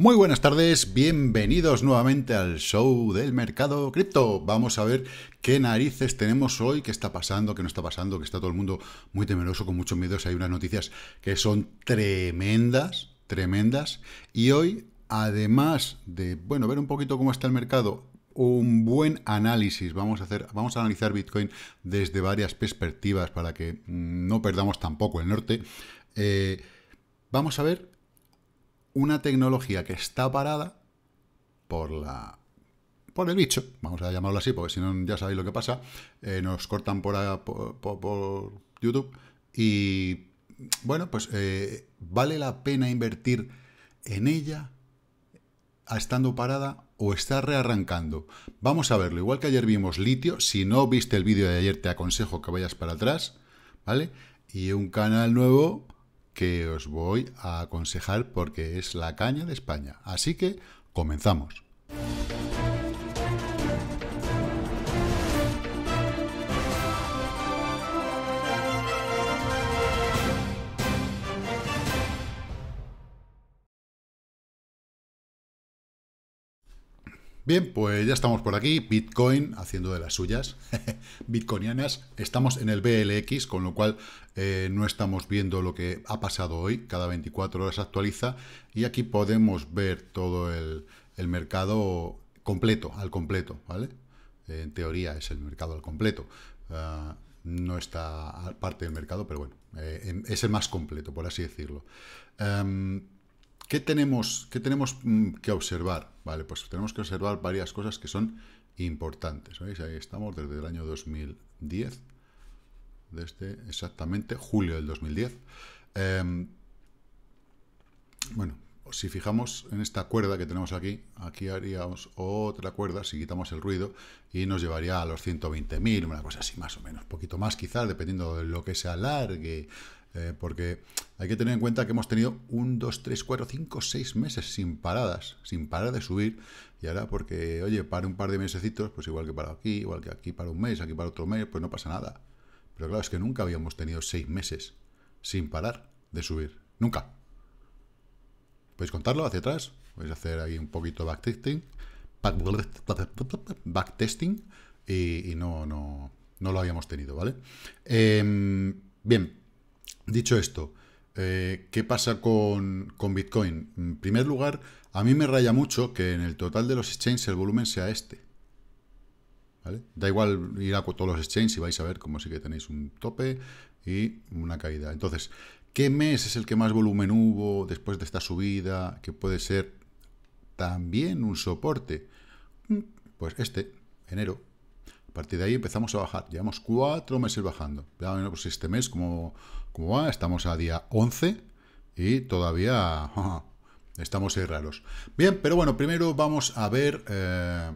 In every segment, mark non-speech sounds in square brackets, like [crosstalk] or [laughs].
Muy buenas tardes, bienvenidos nuevamente al show del mercado cripto. Vamos a ver qué narices tenemos hoy, qué está pasando, qué no está pasando, que está todo el mundo muy temeroso, con muchos miedos. Hay unas noticias que son tremendas, tremendas. Y hoy además de, bueno, ver un poquito cómo está el mercado, un buen análisis. Vamos a hacer, vamos a analizar Bitcoin desde varias perspectivas para que mm, no perdamos tampoco el norte. Eh, vamos a ver una tecnología que está parada por la por el bicho, vamos a llamarlo así, porque si no ya sabéis lo que pasa, eh, nos cortan por, YouTube y bueno, pues eh, vale la pena invertir en ella estando parada o está rearrancando. Vamos a verlo. Igual que ayer vimos litio, si no viste el vídeo de ayer te aconsejo que vayas para atrás, ¿vale? Y un canal nuevo que os voy a aconsejar porque es la caña de España. Así que comenzamos. Bien, pues ya estamos por aquí, Bitcoin haciendo de las suyas, [laughs] bitcoinianas, estamos en el BLX, con lo cual eh, no estamos viendo lo que ha pasado hoy, cada 24 horas actualiza y aquí podemos ver todo el, mercado completo, al completo, ¿vale? En teoría es el mercado al completo. Ah, no está parte del mercado, pero bueno, eh, es el más completo, por así decirlo. Em, ¿Qué tenemos, qué tenemos mm, que observar? Vale, pues tenemos que observar varias cosas que son importantes. Ahí estamos desde el año 2010, desde exactamente julio del 2010. Em, bueno, si fijamos en esta cuerda que tenemos aquí, aquí haríamos otra cuerda si quitamos el ruido y nos llevaría a los 120.000, una cosa así más o menos, poquito más quizás, dependiendo de lo que se alargue, eh, porque hay que tener en cuenta que hemos tenido un, 2, 3, 4, 5, 6 meses sin paradas, sin parar de subir, y ahora porque, oye, para un par de mesecitos, pues igual que para aquí, igual que aquí para un mes, aquí para otro mes, pues no pasa nada. Pero claro, es que nunca habíamos tenido 6 meses sin parar de subir, nunca podéis contarlo hacia atrás, podéis hacer ahí un poquito backtesting, backtesting y, no, no, no lo habíamos tenido, ¿vale? Em, bien, dicho esto, eh, ¿qué pasa con, Bitcoin? En primer lugar, a mí me raya mucho que en el total de los exchanges el volumen sea este. Da igual ir a todos los exchanges y vais a ver cómo sí que tenéis un tope y una caída. Entonces, ¿Qué mes es el que más volumen hubo después de esta subida? Que puede ser también un soporte. Mm, pues este, enero. A partir de ahí empezamos a bajar. Llevamos cuatro meses bajando. Ya pues este mes, como, va, estamos a día 11 y todavía [laughs] estamos ahí raros. Bien, pero bueno, primero vamos a ver eh,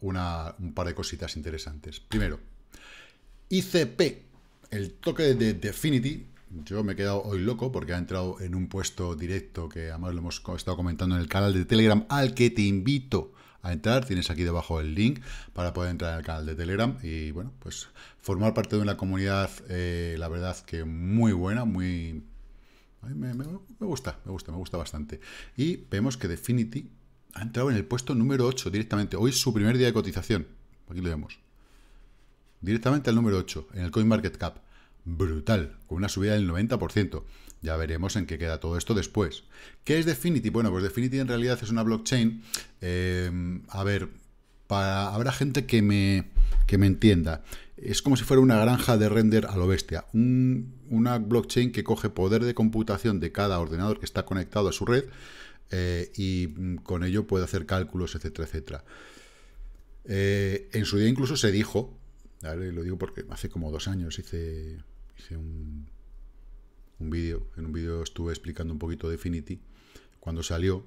una, un par de cositas interesantes. Primero, ICP, el toque de Definity, yo me he quedado hoy loco porque ha entrado en un puesto directo que además lo hemos estado comentando en el canal de Telegram al que te invito a entrar. Tienes aquí debajo el link para poder entrar al canal de Telegram y, bueno, pues formar parte de una comunidad, eh, la verdad que muy buena, muy... me, me, gusta, me gusta, me gusta bastante. Y vemos que Definity ha entrado en el puesto número 8 directamente. Hoy es su primer día de cotización. Aquí lo vemos. Directamente al número 8, en el CoinMarketCap brutal, con una subida del 90%. Ya veremos en qué queda todo esto después. ¿Qué es Definity? Bueno, pues Definity en realidad es una blockchain. Eh, a ver, para, habrá gente que me, que me entienda. Es como si fuera una granja de render a lo bestia. una blockchain que coge poder de computación de cada ordenador que está conectado a su red eh, y mm, con ello puede hacer cálculos, etcétera, etcétera. Eh, en su día incluso se dijo, lo digo porque hace como dos años hice un, vídeo, en un vídeo estuve explicando un poquito Definity, cuando salió,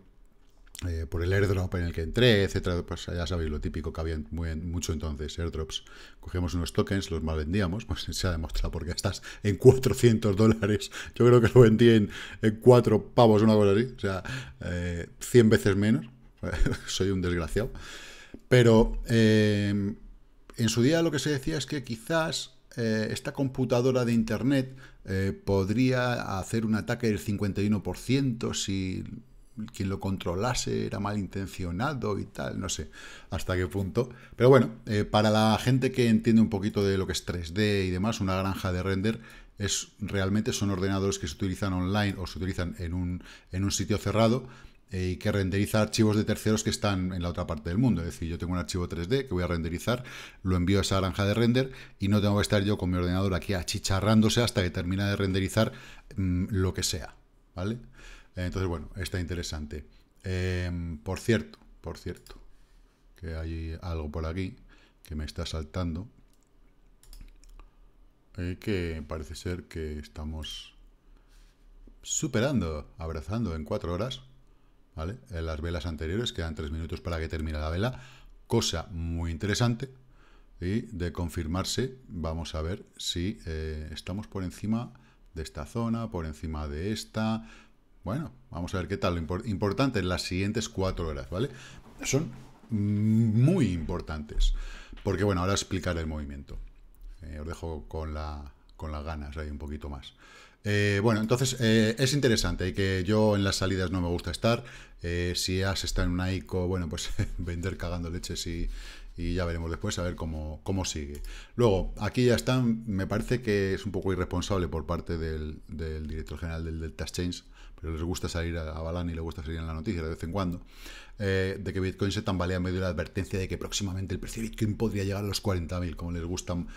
eh, por el airdrop en el que entré, etcétera, pues ya sabéis lo típico que había mucho entonces, airdrops. Cogemos unos tokens, los mal vendíamos, [laughs] pues se ha demostrado porque estás en 400 dólares, yo creo que lo vendí en, cuatro 4 pavos, una cosa así, o sea, 100 eh, veces menos, [laughs] soy un desgraciado. Pero eh, en su día lo que se decía es que quizás eh, esta computadora de Internet eh, podría hacer un ataque del 51% si quien lo controlase era malintencionado y tal, no sé hasta qué punto. Pero bueno, eh, para la gente que entiende un poquito de lo que es 3D y demás, una granja de render es realmente son ordenadores que se utilizan online o se utilizan en un, en un sitio cerrado eh, y que renderiza archivos de terceros que están en la otra parte del mundo. Es decir, yo tengo un archivo 3D que voy a renderizar, lo envío a esa granja de render y no tengo que estar yo con mi ordenador aquí achicharrándose hasta que termina de renderizar mm, lo que sea. ¿Vale? Entonces, bueno, está interesante. Em, por cierto, por cierto, que hay algo por aquí que me está saltando. Eh, que parece ser que estamos superando, abrazando en cuatro horas. En eh, las velas anteriores, quedan tres minutos para que termine la vela, cosa muy interesante. Y de confirmarse, vamos a ver si eh, estamos por encima de esta zona, por encima de esta. Bueno, vamos a ver qué tal. Lo importante en las siguientes cuatro horas, ¿vale? Son muy importantes. Porque, bueno, ahora explicaré el movimiento. Eh, os dejo con, la, con las ganas ahí un poquito más. Eh, bueno, entonces eh, es interesante que yo en las salidas no me gusta estar. Eh, si has está en una ICO, bueno, pues [laughs] vender cagando leches y, ya veremos después a ver cómo, cómo sigue. Luego, aquí ya están, me parece que es un poco irresponsable por parte del, director general del Delta Exchange, pero les gusta salir a, a y les gusta salir en la noticia de vez en cuando, de que Bitcoin se tambalea en medio la advertencia de que próximamente el precio de Bitcoin podría llegar a los 40.000, como les gustan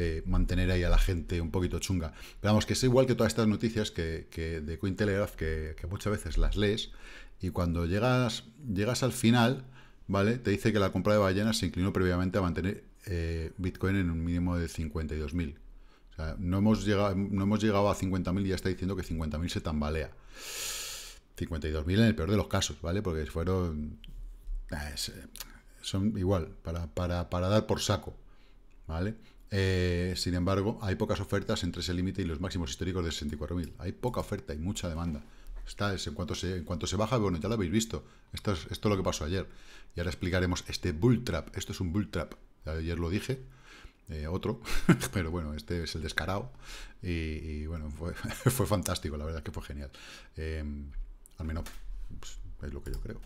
eh, mantener ahí a la gente un poquito chunga. Pero vamos, que es igual que todas estas noticias que, de Cointelegraph, que, que muchas veces las lees, y cuando llegas, llegas al final, ¿vale? Te dice que la compra de ballenas se inclinó previamente a mantener eh, Bitcoin en un mínimo de 52.000. O sea, no hemos llegado, no hemos llegado a 50.000 y ya está diciendo que 50.000 se tambalea. 52.000 en el peor de los casos, ¿vale? Porque fueron... Eh, son igual, para, para dar por saco, ¿vale? Eh, sin embargo, hay pocas ofertas entre ese límite y los máximos históricos de 64.000. Hay poca oferta y mucha demanda. Está, en, cuanto se, en cuanto se baja, bueno, ya lo habéis visto. Esto es, esto lo que pasó ayer. Y ahora explicaremos este bull trap. Esto es un bull trap. Ayer lo dije, eh, otro, [laughs] pero bueno, este es el descarado. Y, bueno, [laughs] fue, fantástico, la verdad que fue genial. Eh, al menos pues, es lo que yo creo.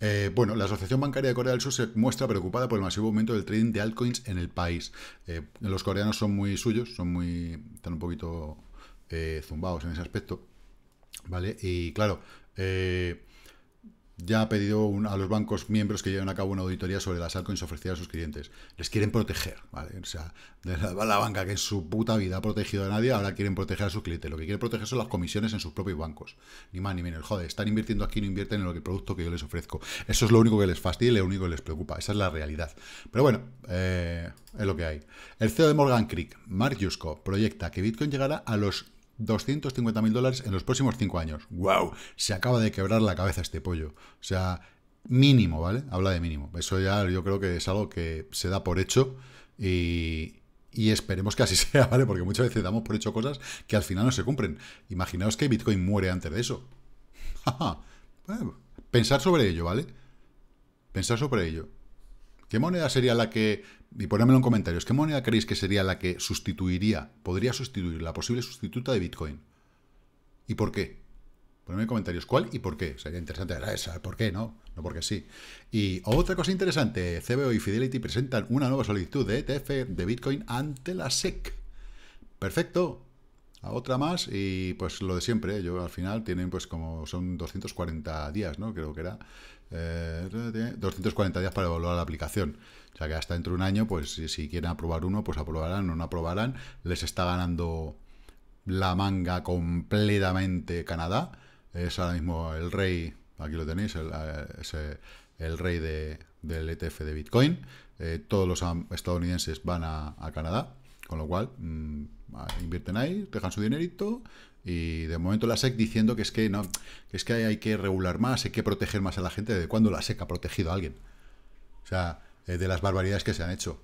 Eh, bueno, la Asociación Bancaria de Corea del Sur se muestra preocupada por el masivo aumento del trading de altcoins en el país. Eh, los coreanos son muy suyos, son muy. están un poquito eh, zumbados en ese aspecto. ¿Vale? Y claro, ya ha pedido a los bancos miembros que lleven a cabo una auditoría sobre las altcoins ofrecidas a sus clientes. Les quieren proteger, ¿vale? O sea, la, banca que en su puta vida ha protegido a nadie, ahora quieren proteger a sus clientes. Lo que quieren proteger son las comisiones en sus propios bancos. Ni más ni menos. Joder, están invirtiendo aquí, no invierten en el producto que yo les ofrezco. Eso es lo único que les fastidia y lo único que les preocupa. Esa es la realidad. Pero bueno, eh, es lo que hay. El CEO de Morgan Creek, Mark Yusko, proyecta que Bitcoin llegará a los 250.000 mil dólares en los próximos 5 años. ¡Wow! Se acaba de quebrar la cabeza este pollo. O sea, mínimo, ¿vale? Habla de mínimo. Eso ya yo creo que es algo que se da por hecho y, y esperemos que así [laughs] sea, ¿vale? Porque muchas veces damos por hecho cosas que al final no se cumplen. Imaginaos que Bitcoin muere antes de eso. [laughs] Pensar sobre ello, ¿vale? Pensar sobre ello. ¿Qué moneda sería la que y ponedmelo en comentarios, ¿qué moneda creéis que sería la que sustituiría, podría sustituir la posible sustituta de Bitcoin? ¿Y por qué? Ponedme en comentarios cuál y por qué. Sería interesante esa por qué, ¿no? No porque sí. Y otra cosa interesante, CBO y Fidelity presentan una nueva solicitud de ETF de Bitcoin ante la SEC. Perfecto. A otra más y pues lo de siempre. ¿eh? Yo al final tienen pues como son 240 días, ¿no? Creo que era. 240 eh, días para evaluar la aplicación. O sea que hasta dentro de un año, pues si, quieren aprobar uno, pues aprobarán, o no aprobarán. Les está ganando la manga completamente Canadá. Es ahora mismo el rey, aquí lo tenéis, el, eh, es el rey del ETF de Bitcoin. Eh, todos los estadounidenses van a, Canadá, con lo cual mm, invierten ahí, dejan su dinerito y de momento la SEC diciendo que es que no, es que hay, que regular más, hay que proteger más a la gente. ¿De cuándo la SEC ha protegido a alguien? O sea, eh, de las barbaridades que se han hecho.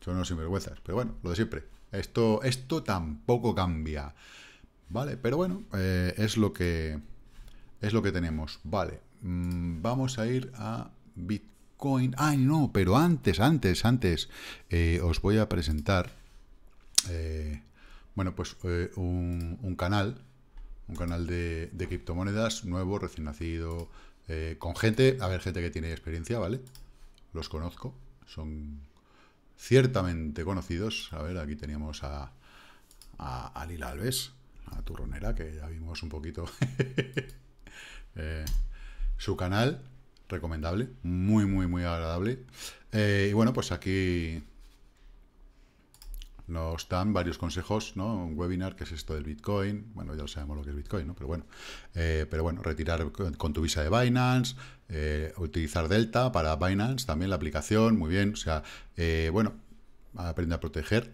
Son unos sinvergüenzas. Pero bueno, lo de siempre. Esto, esto tampoco cambia. Vale, pero bueno, eh, es lo que. Es lo que tenemos. Vale. Mm, vamos a ir a Bitcoin. Ay, no, pero antes, antes, antes. Eh, os voy a presentar. bueno, pues un, canal un canal de, criptomonedas nuevo, recién nacido, eh, con gente, a ver, gente que tiene experiencia, ¿vale? Los conozco, son ciertamente conocidos. A ver, aquí teníamos a, a, Alves, a turronera, que ya vimos un poquito [laughs] eh, su canal, recomendable, muy, muy, muy agradable. Eh, y bueno, pues aquí nos dan varios consejos, ¿no? Un webinar, que es esto del Bitcoin. Bueno, ya lo sabemos lo que es Bitcoin, ¿no? Pero bueno, eh, pero bueno retirar con tu visa de Binance, eh, utilizar Delta para Binance, también la aplicación, muy bien. O sea, eh, bueno, aprende a proteger.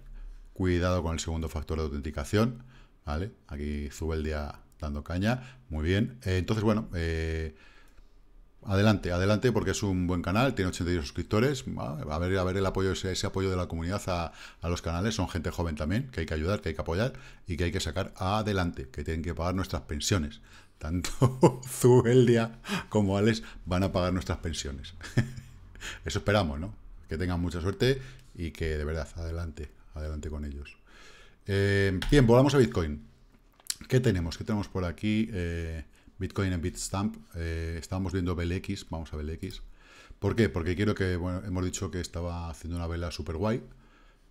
Cuidado con el segundo factor de autenticación, ¿vale? Aquí sube el día dando caña, muy bien. entonces, bueno adelante, adelante porque es un buen canal, tiene 82 suscriptores, a ver, a ver el apoyo, ese, apoyo de la comunidad a, los canales, son gente joven también, que hay que ayudar, que hay que apoyar y que hay que sacar adelante, que tienen que pagar nuestras pensiones. Tanto [laughs] Zueldia como Alex van a pagar nuestras pensiones. [laughs] Eso esperamos, ¿no? Que tengan mucha suerte y que de verdad, adelante, adelante con ellos. Eh, bien, volvamos a Bitcoin. ¿Qué tenemos? ¿Qué tenemos por aquí? Eh, Bitcoin en Bitstamp. Eh, estamos viendo BLX, vamos a BLX. ¿Por qué? Porque quiero que, bueno, hemos dicho que estaba haciendo una vela super guay,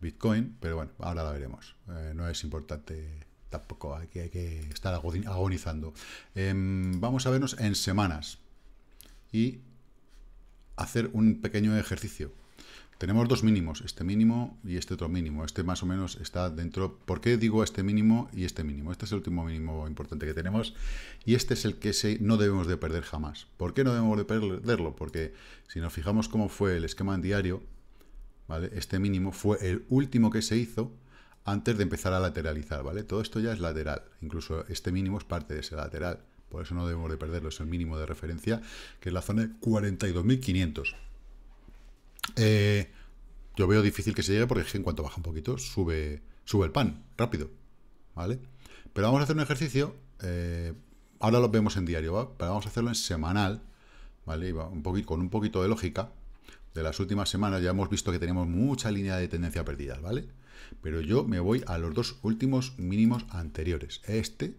Bitcoin, pero bueno, ahora la veremos. Eh, no es importante tampoco, hay que, que estar agonizando. Em, vamos a vernos en semanas y hacer un pequeño ejercicio. Tenemos dos mínimos, este mínimo y este otro mínimo. Este más o menos está dentro... ¿Por qué digo este mínimo y este mínimo? Este es el último mínimo importante que tenemos y este es el que no debemos de perder jamás. ¿Por qué no debemos de perderlo? Porque si nos fijamos cómo fue el esquema en diario, este mínimo fue el último que se hizo antes de empezar a lateralizar. ¿vale? Todo esto ya es lateral, incluso este mínimo es parte de ese lateral. Por eso no debemos de perderlo, es el mínimo de referencia, que es la zona de 42.500. Eh, yo veo difícil que se llegue porque en cuanto baja un poquito sube, sube el pan, rápido. ¿Vale? Pero vamos a hacer un ejercicio. Eh, ahora lo vemos en diario, pero vamos a hacerlo en semanal. ¿Vale? un poquito, con un poquito de lógica. De las últimas semanas ya hemos visto que tenemos mucha línea de tendencia perdida, ¿vale? Pero yo me voy a los dos últimos mínimos anteriores, este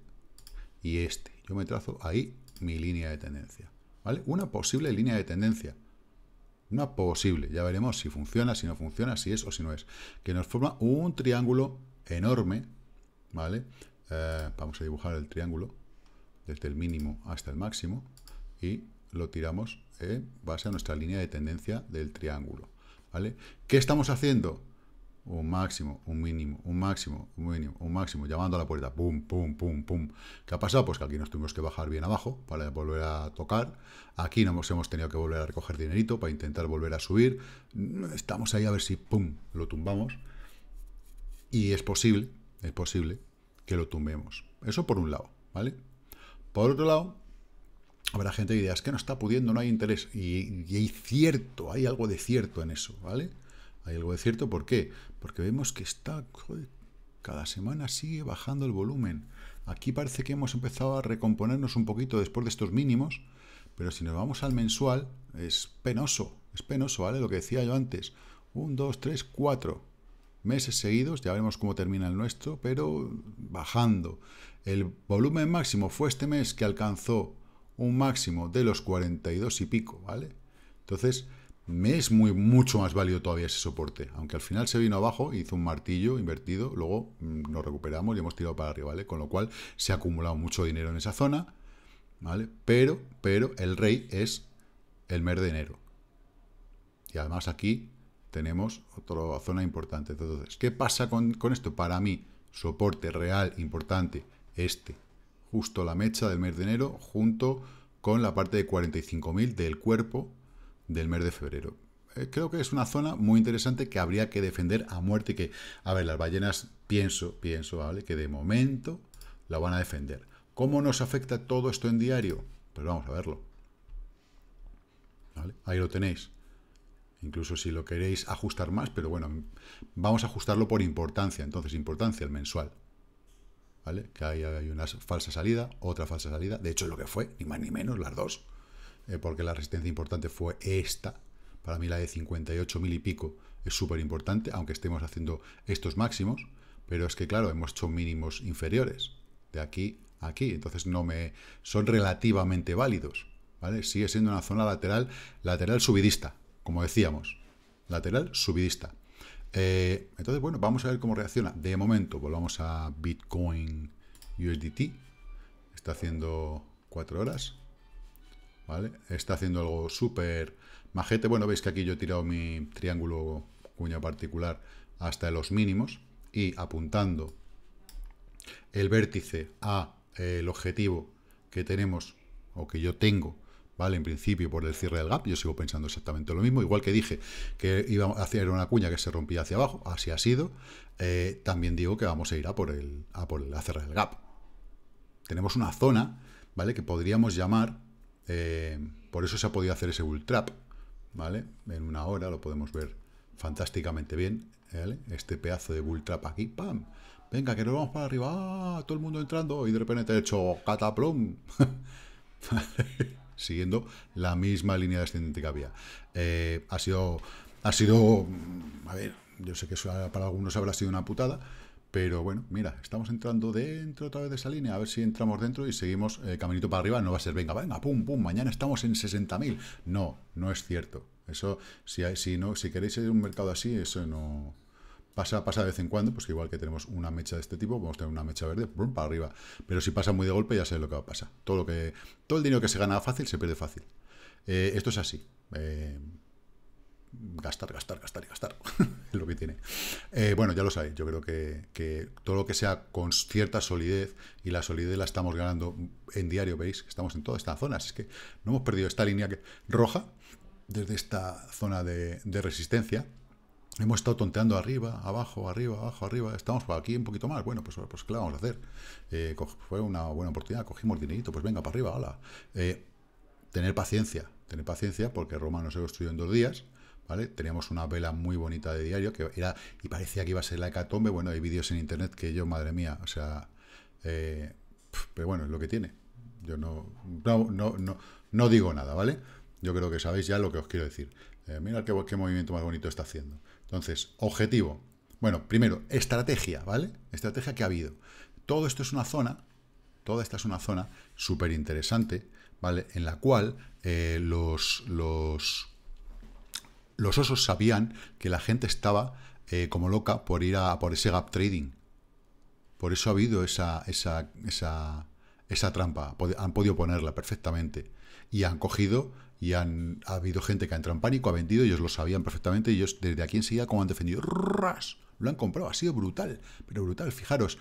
y este. Yo me trazo ahí mi línea de tendencia, ¿vale? Una posible línea de tendencia. Una posible. Ya veremos si funciona, si no funciona, si es o si no es. Que nos forma un triángulo enorme, ¿vale? Eh, vamos a dibujar el triángulo desde el mínimo hasta el máximo y lo tiramos en base a nuestra línea de tendencia del triángulo, ¿vale? ¿Qué estamos haciendo? un máximo, un mínimo, un máximo, un mínimo, un máximo, llamando a la puerta, pum, pum, pum, pum. ¿Qué ha pasado? Pues que aquí nos tuvimos que bajar bien abajo para volver a tocar. Aquí nos hemos tenido que volver a recoger dinerito para intentar volver a subir. Estamos ahí a ver si, pum, lo tumbamos. Y es posible, es posible que lo tumbemos. Eso por un lado, ¿vale? Por otro lado, habrá gente que dirá, es que no está pudiendo, no hay interés. Y, y hay cierto, hay algo de cierto en eso, ¿vale? Hay algo de cierto, ¿por qué? Porque vemos que está, cada semana sigue bajando el volumen. Aquí parece que hemos empezado a recomponernos un poquito después de estos mínimos, pero si nos vamos al mensual, es penoso, es penoso, ¿vale? Lo que decía yo antes, 1, 2, 3, cuatro meses seguidos, ya veremos cómo termina el nuestro, pero bajando. El volumen máximo fue este mes que alcanzó un máximo de los 42 y pico, ¿vale? Entonces, me es muy, mucho más válido todavía ese soporte. Aunque al final se vino abajo, hizo un martillo invertido, luego mm, nos recuperamos y hemos tirado para arriba, ¿vale? Con lo cual se ha acumulado mucho dinero en esa zona, ¿vale? Pero, pero el rey es el mes de enero. Y además aquí tenemos otra zona importante. Entonces, ¿qué pasa con, con esto? Para mí, soporte real importante, este. Justo la mecha del mes de enero junto con la parte de 45.000 del cuerpo del mes de febrero. Eh, creo que es una zona muy interesante que habría que defender a muerte. Que, a ver, las ballenas, pienso, pienso, ¿vale? Que de momento la van a defender. ¿Cómo nos afecta todo esto en diario? pero pues vamos a verlo. Ahí lo tenéis. Incluso si lo queréis ajustar más, pero bueno, vamos a ajustarlo por importancia. Entonces, importancia, el mensual. ¿Vale? Que ahí hay una falsa salida, otra falsa salida. De hecho, es lo que fue, ni más ni menos, las dos. Eh, porque la resistencia importante fue esta. Para mí la de 58.000 y pico es súper importante, aunque estemos haciendo estos máximos. Pero es que, claro, hemos hecho mínimos inferiores. De aquí a aquí. Entonces no me... Son relativamente válidos. ¿Vale? Sigue siendo una zona lateral, lateral subidista, como decíamos. Lateral subidista. Eh, entonces, bueno, vamos a ver cómo reacciona. De momento, volvamos a Bitcoin USDT. Está haciendo cuatro horas. Está haciendo algo súper majete. Bueno, veis que aquí yo he tirado mi triángulo cuña particular hasta los mínimos y apuntando el vértice a eh, el objetivo que tenemos o que yo tengo, ¿vale? En principio por el cierre del gap, yo sigo pensando exactamente lo mismo, igual que dije que iba a hacer una cuña que se rompía hacia abajo, así ha sido, eh, también digo que vamos a ir a por el a por el cerrar el gap. Tenemos una zona, ¿vale? Que podríamos llamar eh, por eso se ha podido hacer ese bull trap, ¿vale? En una hora lo podemos ver fantásticamente bien, Este pedazo de bull trap aquí, ¡pam! Venga, que nos vamos para arriba, ¡Ah! todo el mundo entrando y de repente te hecho cataplum. [laughs] Siguiendo la misma línea descendente que había. Eh, ha sido, ha sido, a ver, yo sé que para algunos habrá sido una putada, pero bueno, mira, estamos entrando dentro otra vez de esa línea, a ver si entramos dentro y seguimos eh, caminito para arriba. No va a ser, venga, venga, pum, pum, mañana estamos en 60.000. No, no es cierto. Eso, si, si, no, si queréis ir un mercado así, eso no... Pasa, pasa de vez en cuando, pues que igual que tenemos una mecha de este tipo, vamos a tener una mecha verde, pum, para arriba. Pero si pasa muy de golpe, ya sé lo que va a pasar. Todo, lo que, todo el dinero que se gana fácil, se pierde fácil. Eh, esto es así. Eh, gastar, gastar, gastar y gastar. [laughs] lo que tiene. Eh, bueno, ya lo sabéis. Yo creo que, todo lo que sea con cierta solidez, y la solidez la estamos ganando en diario, veis, estamos en toda esta zona. Así es que no hemos perdido esta línea roja desde esta zona de, resistencia. Hemos estado tonteando arriba, abajo, arriba, abajo, arriba. Estamos por aquí un poquito más. Bueno, pues, pues ¿qué vamos a hacer? Eh, fue una buena oportunidad. Cogimos dinerito. Pues venga, para arriba, hola. Eh, tener paciencia. Tener paciencia porque Roma no se construyó en dos días. ¿vale? Teníamos una vela muy bonita de diario que era y parecía que iba a ser la hecatombe. Bueno, hay vídeos en internet que yo, madre mía, o sea, eh, pero bueno, es lo que tiene. Yo no, no, no, no, digo nada, ¿vale? Yo creo que sabéis ya lo que os quiero decir. Eh, mirad qué, movimiento más bonito está haciendo. Entonces, objetivo. Bueno, primero, estrategia, ¿vale? Estrategia que ha habido. Todo esto es una zona, toda esta es una zona súper interesante, ¿vale? En la cual eh, los, los los osos sabían que la gente estaba eh, como loca por ir a por ese gap trading. Por eso ha habido esa, esa, esa, esa trampa. han podido ponerla perfectamente. Y han cogido y han ha habido gente que ha entrado en pánico, ha vendido, ellos lo sabían perfectamente. Y ellos desde aquí enseguida, como han defendido, ¡ras! Lo han comprado. Ha sido brutal, pero brutal. Fijaros,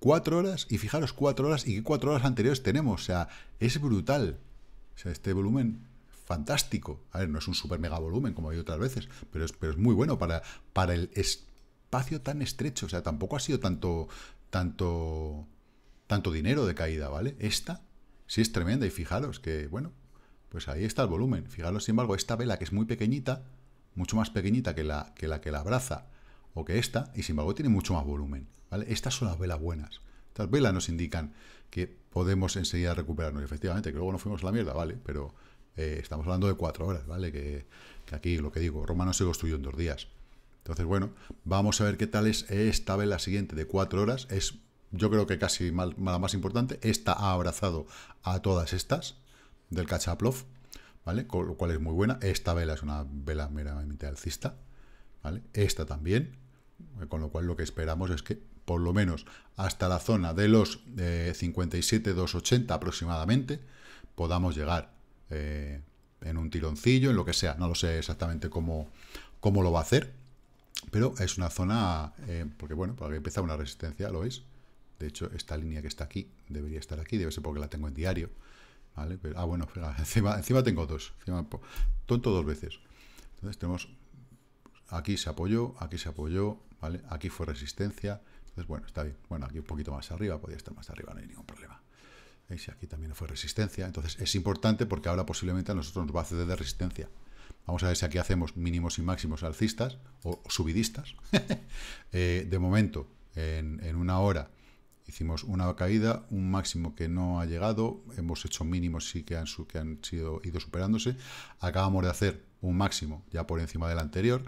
cuatro horas y fijaros cuatro horas y qué cuatro horas anteriores tenemos. O sea, es brutal. O sea, este volumen fantástico. A ver, no es un super mega volumen como hay otras veces, pero es, pero es muy bueno para, para el espacio tan estrecho. O sea, tampoco ha sido tanto, tanto, tanto dinero de caída, ¿vale? Esta sí es tremenda y fijaros que, bueno, pues ahí está el volumen. Fijaros, sin embargo, esta vela que es muy pequeñita, mucho más pequeñita que la que la, que la abraza o que esta, y sin embargo tiene mucho más volumen. ¿vale? Estas son las velas buenas. Estas velas nos indican que podemos enseguida recuperarnos. Efectivamente, que luego no fuimos a la mierda, vale, pero, eh, estamos hablando de cuatro horas, ¿vale? Que, aquí lo que digo, Roma no se construyó en dos días. Entonces, bueno, vamos a ver qué tal es esta vela siguiente de cuatro horas. Es, yo creo que casi la más importante. Esta ha abrazado a todas estas del Kachaplov, ¿vale? Con lo cual es muy buena. Esta vela es una vela meramente alcista, ¿vale? Esta también, eh, con lo cual lo que esperamos es que por lo menos hasta la zona de los 57-280 eh, aproximadamente podamos llegar. Eh, en un tironcillo, en lo que sea. No lo sé exactamente cómo, cómo lo va a hacer, pero es una zona, eh, porque bueno, porque empieza una resistencia, ¿lo veis? De hecho, esta línea que está aquí debería estar aquí, debe ser porque la tengo en diario. Pero, ah, bueno, [laughs] encima, encima, tengo dos. Encima, tonto dos veces. Entonces tenemos, aquí se apoyó, aquí se apoyó, ¿vale? Aquí fue resistencia. Entonces, bueno, está bien. Bueno, aquí un poquito más arriba, podría estar más arriba, no hay ningún problema. ¿eh? Aquí también fue resistencia. Entonces es importante porque ahora posiblemente a nosotros nos va a ceder de resistencia. Vamos a ver si aquí hacemos mínimos y máximos alcistas o subidistas. [laughs] Eh, de momento, en, una hora hicimos una caída, un máximo que no ha llegado, hemos hecho mínimos sí que han, que han sido, ido superándose. Acabamos de hacer un máximo ya por encima del anterior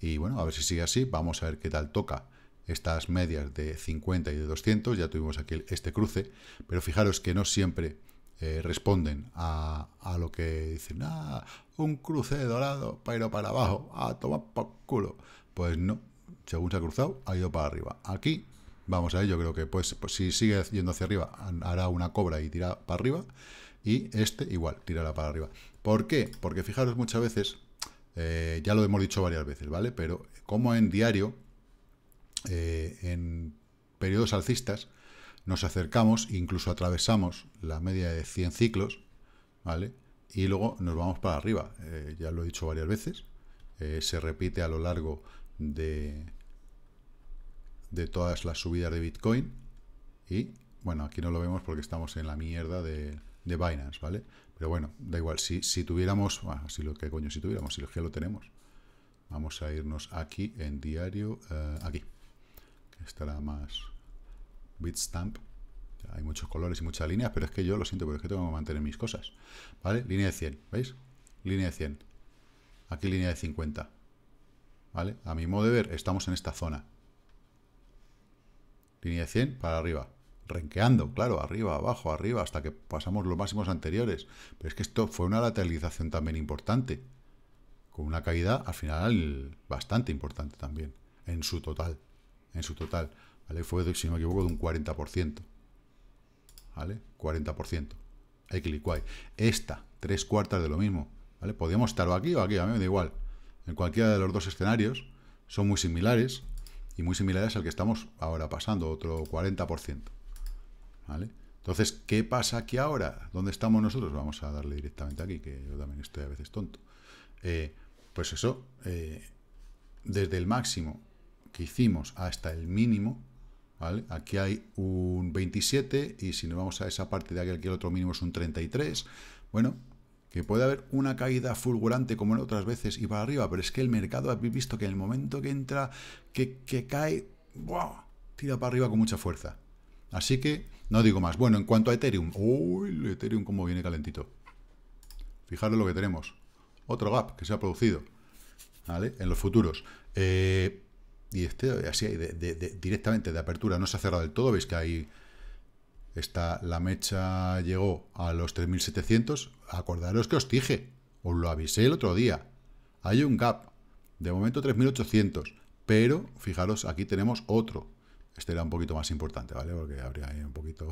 y bueno, a ver si sigue así, vamos a ver qué tal toca estas medias de 50 y de 200, ya tuvimos aquí este cruce, pero fijaros que no siempre eh, responden a, lo que dicen, ah, un cruce dorado, pero para abajo, a tomar por culo. Pues no, según se ha cruzado, ha ido para arriba. Aquí, vamos a ello, creo que pues, pues si sigue yendo hacia arriba, hará una cobra y tira para arriba, y este igual, tirará para arriba. ¿Por qué? Porque fijaros muchas veces, eh, ya lo hemos dicho varias veces, ¿vale? Pero como en diario, eh, en periodos alcistas nos acercamos, incluso atravesamos la media de 100 ciclos, ¿vale? Y luego nos vamos para arriba, eh, ya lo he dicho varias veces, eh, se repite a lo largo de, de todas las subidas de Bitcoin y, bueno, aquí no lo vemos porque estamos en la mierda de, de Binance, ¿vale? Pero bueno, da igual, si, si tuviéramos, bueno, si lo que coño, si tuviéramos, si lo que lo tenemos, vamos a irnos aquí en diario, aquí estará más Bitstamp. Hay muchos colores y muchas líneas, pero es que yo lo siento, porque tengo que mantener mis cosas. ¿Vale? Línea de 100, ¿veis? Línea de 100. Aquí línea de 50. ¿Vale? A mi modo de ver, estamos en esta zona. Línea de 100 para arriba. Renqueando, claro, arriba, abajo, arriba, hasta que pasamos los máximos anteriores. Pero es que esto fue una lateralización también importante. Con una caída, al final, bastante importante también, en su total en su total. ¿Vale? Fue, si no me equivoco, de un 40%. ¿Vale? 40%. Hay que licuar. Esta, tres cuartas de lo mismo. ¿Vale? Podríamos estar aquí o aquí, a mí me da igual. En cualquiera de los dos escenarios son muy similares y muy similares al que estamos ahora pasando, otro 40%. ¿Vale? Entonces, ¿qué pasa aquí ahora? ¿Dónde estamos nosotros? Vamos a darle directamente aquí, que yo también estoy a veces tonto. Eh, pues eso, eh, desde el máximo hicimos hasta el mínimo, Aquí hay un 27 y si nos vamos a esa parte de aquí, el otro mínimo es un 33. Bueno, que puede haber una caída fulgurante como en otras veces y para arriba, pero es que el mercado ha visto que en el momento que entra, que, cae, ¡buah! tira para arriba con mucha fuerza. Así que no digo más. Bueno, en cuanto a Ethereum, uy, Ethereum como viene calentito. Fijaros lo que tenemos. Otro gap que se ha producido. En los futuros. Eh, y este así directamente de apertura no se ha cerrado del todo, veis que ahí está la mecha llegó a los 3700, acordaros que os dije, os lo avisé el otro día, hay un gap, de momento 3800, pero fijaros aquí tenemos otro, este era un poquito más importante, ¿vale? Porque habría ahí un poquito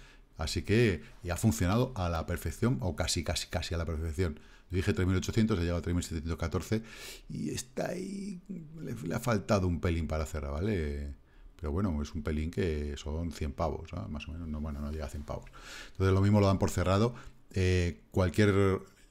[laughs] Así que ha funcionado a la perfección, o casi, casi, casi a la perfección. Yo dije 3.800, ha llegado a 3.714 y está ahí, le, ha faltado un pelín para cerrar, ¿vale? Pero bueno, es un pelín que son 100 pavos, más o menos, no, bueno, no llega a 100 pavos. Entonces lo mismo lo dan por cerrado. Eh, cualquier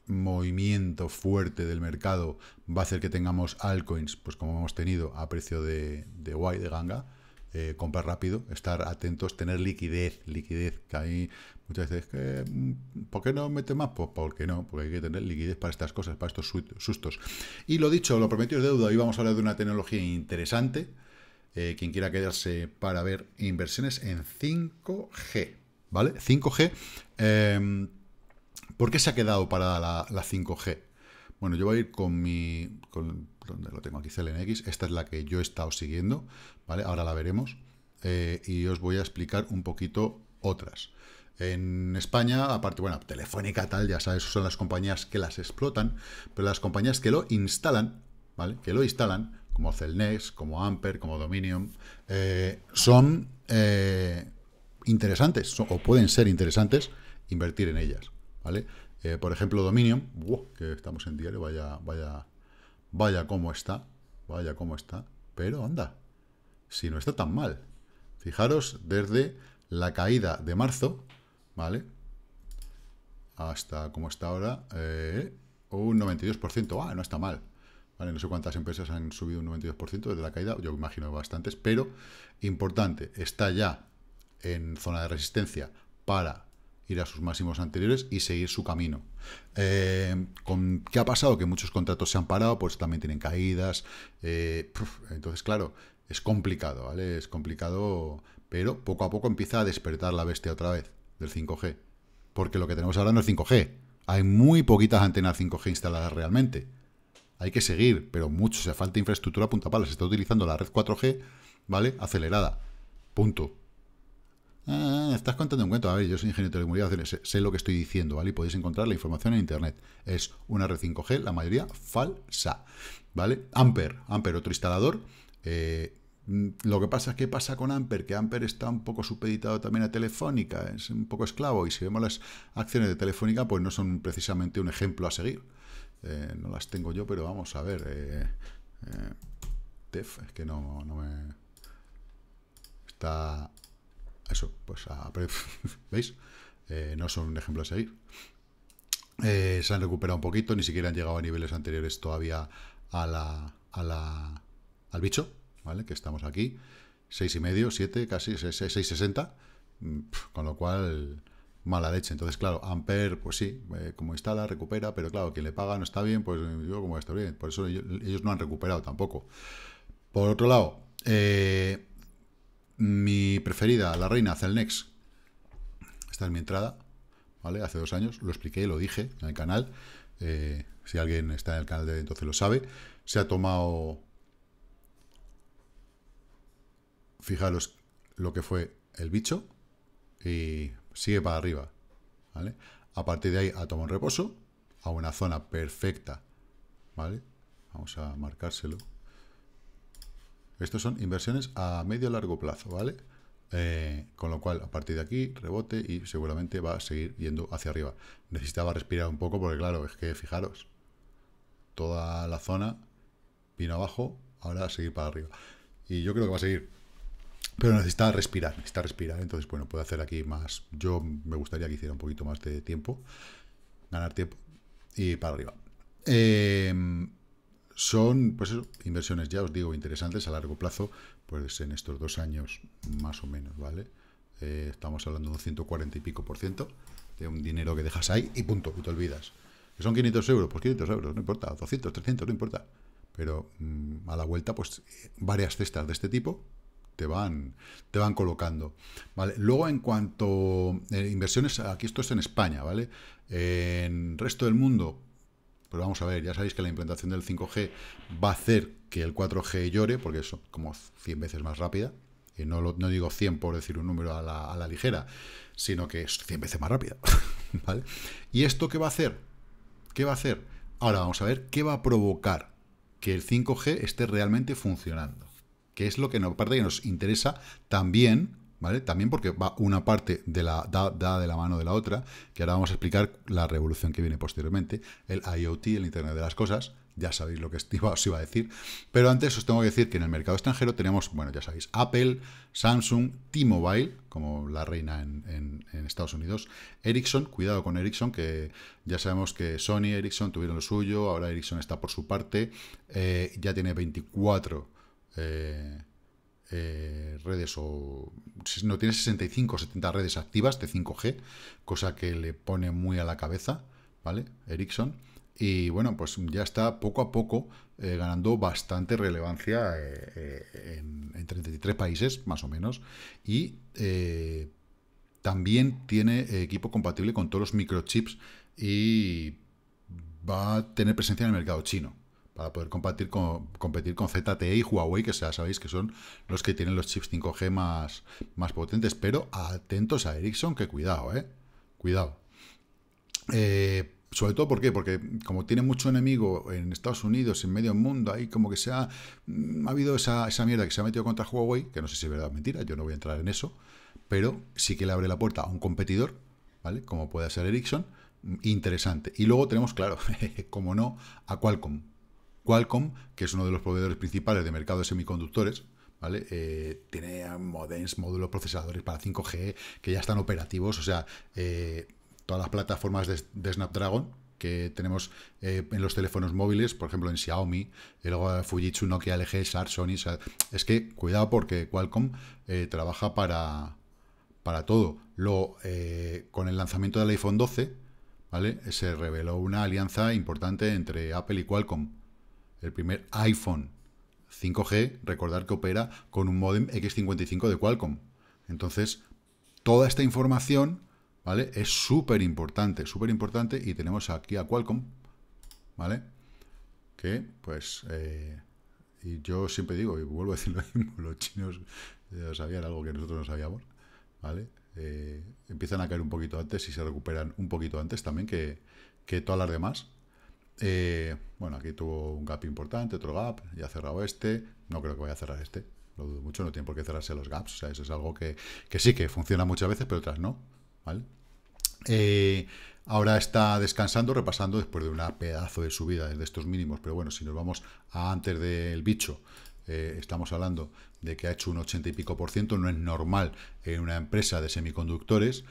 movimiento fuerte del mercado va a hacer que tengamos altcoins, pues como hemos tenido a precio de, de guay, de ganga, eh, comprar rápido, estar atentos, tener liquidez, liquidez, que hay muchas veces que, mm, ¿por qué no mete más? Pues porque no, porque hay que tener liquidez para estas cosas, para estos sustos. Y lo dicho, lo prometido es deuda, hoy vamos a hablar de una tecnología interesante, eh, quien quiera quedarse para ver inversiones en 5G, ¿vale? 5G, em, ¿por qué se ha quedado para la, 5G? Bueno, yo voy a ir con mi donde lo tengo aquí, CLNX, esta es la que yo he estado siguiendo, ¿vale? Ahora la veremos eh, y os voy a explicar un poquito otras. En España, aparte, bueno, Telefónica, tal, ya sabes, son las compañías que las explotan, pero las compañías que lo instalan, ¿vale? Que lo instalan, como Celnex, como Amper, como Dominion, eh, son eh, interesantes, o pueden ser interesantes, invertir en ellas, ¿vale? por ejemplo, Dominion, que estamos en diario, vaya, vaya Vaya cómo está, vaya cómo está, pero anda, si no está tan mal. Fijaros, desde la caída de marzo, ¿vale? Hasta como está ahora, eh, un 92%. Ah, no está mal. Vale, no sé cuántas empresas han subido un 92% desde la caída, yo imagino bastantes, pero importante, está ya en zona de resistencia para ir a sus máximos anteriores y seguir su camino. Eh, ¿Qué ha pasado? Que muchos contratos se han parado, pues también tienen caídas. Eh, entonces, claro, es complicado, ¿vale? Es complicado, pero poco a poco empieza a despertar la bestia otra vez del 5G. Porque lo que tenemos ahora no es 5G. Hay muy poquitas antenas 5G instaladas realmente. Hay que seguir, pero mucho. O se falta infraestructura punta pala. Se está utilizando la red 4G, ¿vale? Acelerada. Punto. Ah, ah, estás contando un cuento. A ver, yo soy ingeniero de telecomunicaciones, sé, lo que estoy diciendo, ¿vale? Y podéis encontrar la información en internet. Es una red 5G, la mayoría falsa, ¿vale? Amper, Amper, otro instalador. Eh, mm, lo que pasa es que pasa con Amper, que Amper está un poco supeditado también a Telefónica, es un poco esclavo. Y si vemos las acciones de Telefónica, pues no son precisamente un ejemplo a seguir. Eh, no las tengo yo, pero vamos a ver. Eh, eh TEF, es que no, no me... Está eso, pues a, [laughs] ¿veis? Eh, no son un ejemplo a seguir. Eh, se han recuperado un poquito, ni siquiera han llegado a niveles anteriores todavía a la, a al bicho, ¿vale? Que estamos aquí, 6,5, 7, casi 6,60, con lo cual mala leche. Entonces, claro, Amper, pues sí, eh, como instala, recupera, pero claro, quien le paga no está bien, pues yo como está bien. Por eso ellos, no han recuperado tampoco. Por otro lado, eh, mi preferida, la reina Celnex. Esta es mi entrada, ¿vale? Hace dos años, lo expliqué, lo dije en el canal. Eh, si alguien está en el canal de entonces lo sabe. Se ha tomado... Fijaros lo que fue el bicho y sigue para arriba, ¿vale? A partir de ahí ha tomado un reposo a una zona perfecta, ¿vale? Vamos a marcárselo. Estos son inversiones a medio largo plazo, ¿vale? Eh, con lo cual, a partir de aquí, rebote y seguramente va a seguir yendo hacia arriba. Necesitaba respirar un poco porque, claro, es que fijaros, toda la zona vino abajo, ahora a seguir para arriba. Y yo creo que va a seguir. Pero necesita respirar, necesita respirar. Entonces, bueno, puede hacer aquí más. Yo me gustaría que hiciera un poquito más de tiempo, ganar tiempo y para arriba. Eh, son, pues inversiones, ya os digo, interesantes a largo plazo, pues en estos dos años más o menos, ¿vale? Eh, estamos hablando de un 140 y pico por ciento de un dinero que dejas ahí y punto, y te olvidas. Que son 500 euros, pues 500 euros, no importa, 200, 300, no importa. Pero mm, a la vuelta, pues varias cestas de este tipo te van, te van colocando. ¿vale? Luego, en cuanto a eh, inversiones, aquí esto es en España, ¿vale? En resto del mundo, pero vamos a ver, ya sabéis que la implementación del 5G va a hacer que el 4G llore, porque es como 100 veces más rápida. Y no, lo, digo 100 por decir un número a la, ligera, sino que es 100 veces más rápida. [laughs] ¿Vale? ¿Y esto qué va a hacer? ¿Qué va a hacer? Ahora vamos a ver qué va a provocar que el 5G esté realmente funcionando. Que es lo que nos, que nos interesa también también porque va una parte de la da, de la mano de la otra, que ahora vamos a explicar la revolución que viene posteriormente, el IoT, el Internet de las Cosas, ya sabéis lo que os iba a decir, pero antes os tengo que decir que en el mercado extranjero tenemos, bueno, ya sabéis, Apple, Samsung, T-Mobile, como la reina en, Estados Unidos, Ericsson, cuidado con Ericsson, que ya sabemos que Sony, y Ericsson tuvieron lo suyo, ahora Ericsson está por su parte, eh, ya tiene 24... Eh, redes o... No, tiene 65 o 70 redes activas de 5G, cosa que le pone muy a la cabeza, ¿vale? Ericsson. Y bueno, pues ya está poco a poco eh, ganando bastante relevancia eh, en, 33 países, más o menos. Y también tiene equipo compatible con todos los microchips y va a tener presencia en el mercado chino para poder competir con, competir ZTE y Huawei, que ya sabéis que son los que tienen los chips 5G más, más potentes, pero atentos a Ericsson, que cuidado, ¿eh? Cuidado. Eh, sobre todo, Porque como tiene mucho enemigo en Estados Unidos, en medio mundo, ahí como que se ha, mm, ha habido esa, esa mierda que se ha metido contra Huawei, que no sé si es verdad o mentira, yo no voy a entrar en eso, pero sí que le abre la puerta a un competidor, ¿vale? Como puede ser Ericsson, mm, interesante. Y luego tenemos, claro, [laughs] como no, a Qualcomm. Qualcomm, que es uno de los proveedores principales de mercado de semiconductores, ¿vale? Eh, tiene modems, módulos procesadores para 5G que ya están operativos, o sea, eh, todas las plataformas de, Snapdragon que tenemos eh, en los teléfonos móviles, por ejemplo en Xiaomi, y luego Fujitsu, Nokia, LG, Samsung, es que cuidado porque Qualcomm trabaja para, para todo. con el lanzamiento del iPhone 12, ¿vale? Se reveló una alianza importante entre Apple y Qualcomm el primer iPhone 5G, recordar que opera con un modem X55 de Qualcomm. Entonces, toda esta información, ¿vale? Es súper importante, súper importante. Y tenemos aquí a Qualcomm, ¿vale? Que, pues, eh, y yo siempre digo, y vuelvo a decirlo, [laughs] los chinos eh, sabían algo que nosotros no sabíamos, ¿vale? Eh, empiezan a caer un poquito antes y se recuperan un poquito antes también que, que todas las demás. Eh, bueno, aquí tuvo un gap importante, otro gap, ya ha cerrado este. No creo que vaya a cerrar este, lo dudo mucho, no tiene por qué cerrarse los gaps. O sea, eso es algo que, sí que funciona muchas veces, pero otras no. ¿Vale? Eh, ahora está descansando, repasando después de un pedazo de subida de estos mínimos. Pero bueno, si nos vamos a antes del bicho, eh, estamos hablando de que ha hecho un 80 y pico por ciento. No es normal en una empresa de semiconductores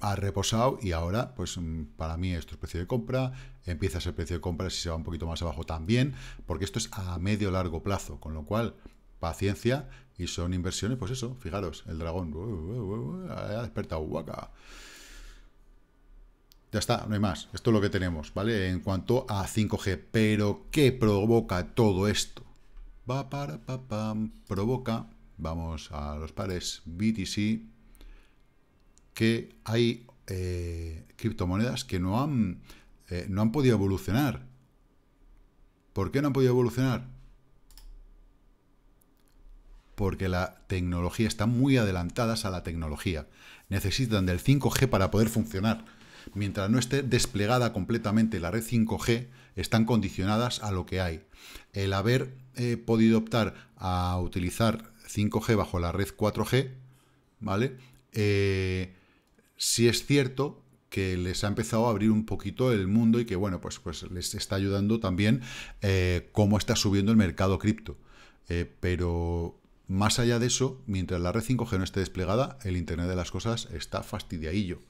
ha reposado y ahora, pues mm, para mí esto es precio de compra, empieza a ser precio de compra si se va un poquito más abajo también, porque esto es a medio largo plazo, con lo cual, paciencia y son inversiones, pues eso, fijaros, el dragón uh, uh, uh, ha despertado, guaca. Ya está, no hay más, esto es lo que tenemos, ¿vale? En cuanto a 5G, pero ¿qué provoca todo esto? Va para, pa, provoca, vamos a los pares, BTC, que hay eh, criptomonedas que no han, eh, no han podido evolucionar. ¿Por qué no han podido evolucionar? Porque la tecnología, está muy adelantada a la tecnología. Necesitan del 5G para poder funcionar. Mientras no esté desplegada completamente la red 5G, están condicionadas a lo que hay. El haber eh, podido optar a utilizar 5G bajo la red 4G, ¿vale? sí es cierto que les ha empezado a abrir un poquito el mundo y que, bueno, pues, pues les está ayudando también eh, cómo está subiendo el mercado cripto. Eh, pero más allá de eso, mientras la red 5G no esté desplegada, el Internet de las Cosas está fastidiadillo,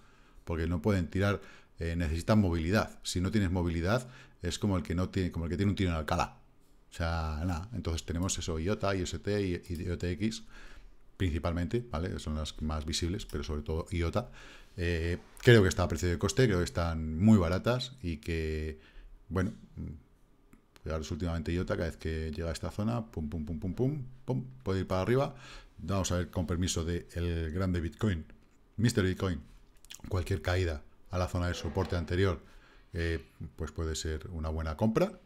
porque no pueden tirar, eh, necesitan movilidad. Si no tienes movilidad, es como el que no tiene, como el que tiene un tiro en Alcalá. O sea, nada. Entonces tenemos eso, IOTA, IST y IOTX principalmente, ¿vale? Son las más visibles, pero sobre todo IOTA. Eh, creo que está a precio de coste, creo que están muy baratas y que, bueno, fijaros mm, últimamente IOTA, cada vez que llega a esta zona, pum, pum, pum, pum, pum, pum, puede ir para arriba. Vamos a ver con permiso del de grande Bitcoin, Mr. Bitcoin, cualquier caída a la zona de soporte anterior, eh, pues puede ser una buena compra.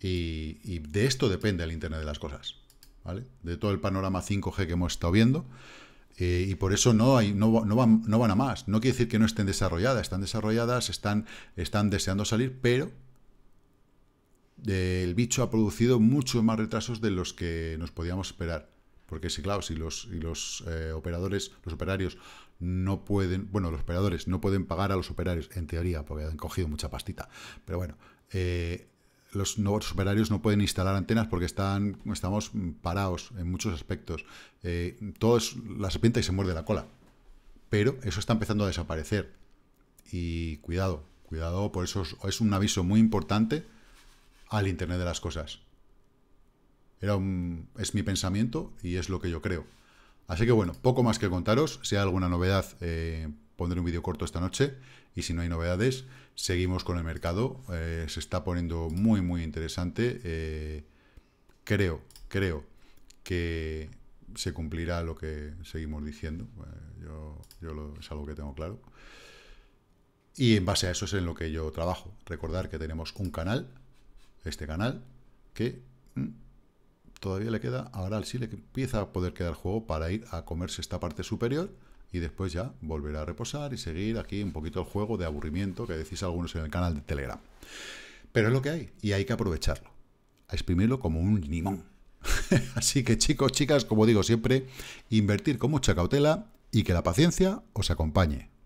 Y, y de esto depende el Internet de las Cosas. De todo el panorama 5G que hemos estado viendo. Eh, y por eso no, hay, no, no, van, a más. No quiere decir que no estén desarrolladas, están desarrolladas, están, están deseando salir, pero el bicho ha producido muchos más retrasos de los que nos podíamos esperar. Porque si, claro, si los, y los eh, operadores, los operarios no pueden, bueno, los operadores no pueden pagar a los operarios, en teoría, porque han cogido mucha pastita, pero bueno, eh, los nuevos operarios no pueden instalar antenas porque están, estamos parados en muchos aspectos. Eh, todo es la serpiente y se muerde la cola. Pero eso está empezando a desaparecer. Y cuidado, cuidado, por eso es, un aviso muy importante al Internet de las Cosas. Era es mi pensamiento y es lo que yo creo. Así que bueno, poco más que contaros. Si hay alguna novedad... Eh, pondré un vídeo corto esta noche y si no hay novedades, seguimos con el mercado. Eh, se está poniendo muy, muy interesante. Eh, creo, creo que se cumplirá lo que seguimos diciendo. Eh, yo, lo, es algo que tengo claro. Y en base a eso es en lo que yo trabajo. Recordar que tenemos un canal, este canal, que mm, todavía le queda, ahora sí le empieza a poder quedar juego para ir a comerse esta parte superior y después ya volver a reposar y seguir aquí un poquito el juego de aburrimiento que decís algunos en el canal de Telegram. Pero es lo que hay y hay que aprovecharlo, a exprimirlo como un limón. [laughs] Así que chicos, chicas, como digo siempre, invertir con mucha cautela y que la paciencia os acompañe.